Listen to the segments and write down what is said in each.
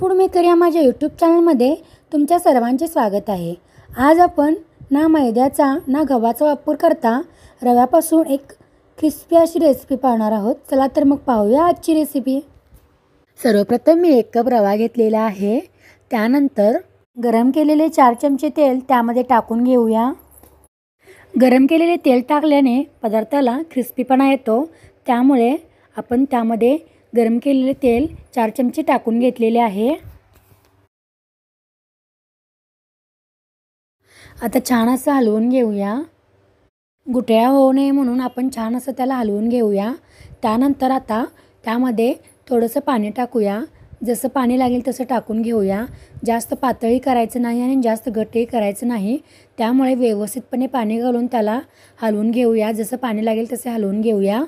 food maker या माझ्या YouTube चॅनलमध्ये तुमच्या सर्वांचे स्वागत आहे आज आपण ना मैद्याचा ना गव्हाचा वापर करता रव्यापासून एक क्रिस्पी अशी रेसिपी पाहणार आहोत चला तर मग पाहूया आजची रेसिपी सर्वप्रथम मी एक कप रवा घेतलेला आहे त्यानंतर गरम केलेले चार चमचे तेल त्यामध्ये टाकून घेऊया गरम केलेले तेल टाकल्याने पदार्थाला क्रिस्पीपणा येतो त्यामुळे आपण त्यामध्ये गरम केलेले तेल चार चमचे टाकून घेतलेले आहे आता छान असं हलवून घेऊया गुटळ्या होऊ नये म्हणून आपण छान असं त्याला हलवून घेऊया त्यानंतर आता त्यामध्ये थोडंसं पाणी टाकूया जसं पाणी लागेल तसं टाकून घेऊया जास्त पातळी करायचं नाही आणि जास्त घटही करायचं नाही त्यामुळे व्यवस्थितपणे पाणी घालून त्याला हलवून घेऊया जसं पाणी लागेल तसं हलवून घेऊया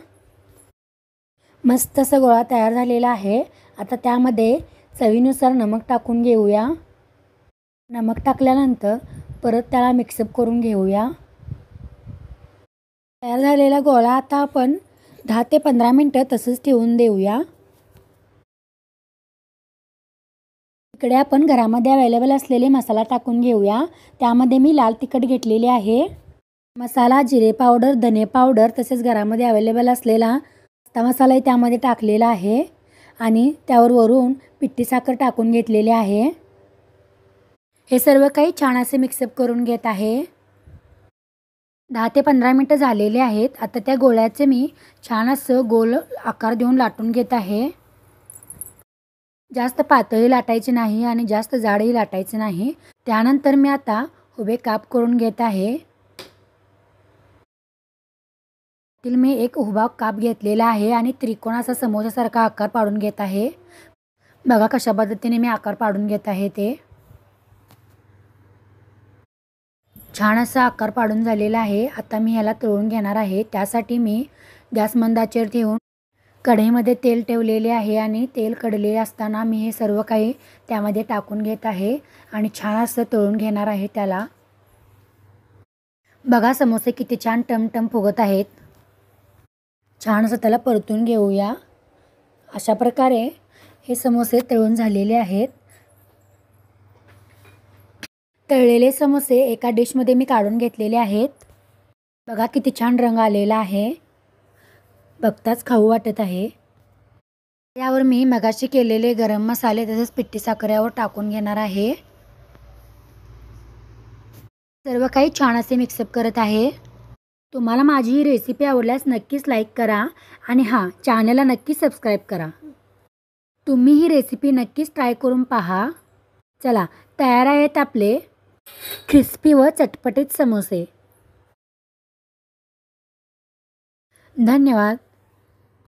मस्त असा गोळा तयार झालेला आहे आता त्यामध्ये चवीनुसार नमक टाकून घेऊया नमक टाकल्यानंतर परत त्याला मिक्सअप करून घेऊया तयार झालेला गोळा आता आपण दहा ते पंधरा मिनटं तसंच ठेवून देऊया इकडे आपण घरामध्ये अवेलेबल असलेले मसाला टाकून घेऊया त्यामध्ये मी लाल तिखट घेतलेले आहे मसाला जिरे पावडर धने पावडर तसेच घरामध्ये अवेलेबल असलेला आता मसालाही त्यामध्ये टाकलेला आहे आणि त्यावर वरून पिठी साखर टाकून घेतलेली आहे हे सर्व काही छान असे मिक्सअप करून घेत आहे दहा ते पंधरा मिनटं झालेले आहेत आता त्या गोळ्याचे मी छान असं गोल आकार देऊन लाटून घेत आहे जास्त पातळी लाटायची नाही आणि जास्त जाडही लाटायचं नाही त्यानंतर मी आता उभे काप करून घेत आहे त्यातील मी एक उभा काप घेतलेला आहे आणि त्रिकोणाचा समोसासारखा आकार पाडून घेत आहे बघा कशा पद्धतीने मी आकार पाडून घेत आहे ते छान असा आकार पाडून झालेला आहे आता मी ह्याला तळून घेणार आहे त्यासाठी मी गॅस मंदाचेर ठेवून कढईमध्ये तेल ठेवलेले आहे आणि तेल कडलेले असताना मी हे सर्व काही त्यामध्ये टाकून घेत आहे आणि छान असं तळून घेणार आहे त्याला बघा समोसे किती छान टमटम फुगत आहेत छान असं त्याला परतून घेऊया अशा प्रकारे हे समोसे तळून झालेले आहेत तळलेले समोसे एका डिशमध्ये मी काढून घेतलेले आहेत बघा किती छान रंग आलेला आहे बघताच खाऊ वाटत आहे यावर मी मगाशी केलेले गरम मसाले तसेच पिट्टी साखरेवर टाकून घेणार आहे सर्व काही छान असे मिक्सअप करत आहे तुम्हाला माझी ही रेसिपी आवडल्यास नक्कीच लाईक करा आणि हां चॅनलला नक्कीच सबस्क्राईब करा तुम्ही ही रेसिपी नक्कीच ट्राय करून पहा चला तयार आहेत आपले क्रिस्पी व चटपटीत समोसे धन्यवाद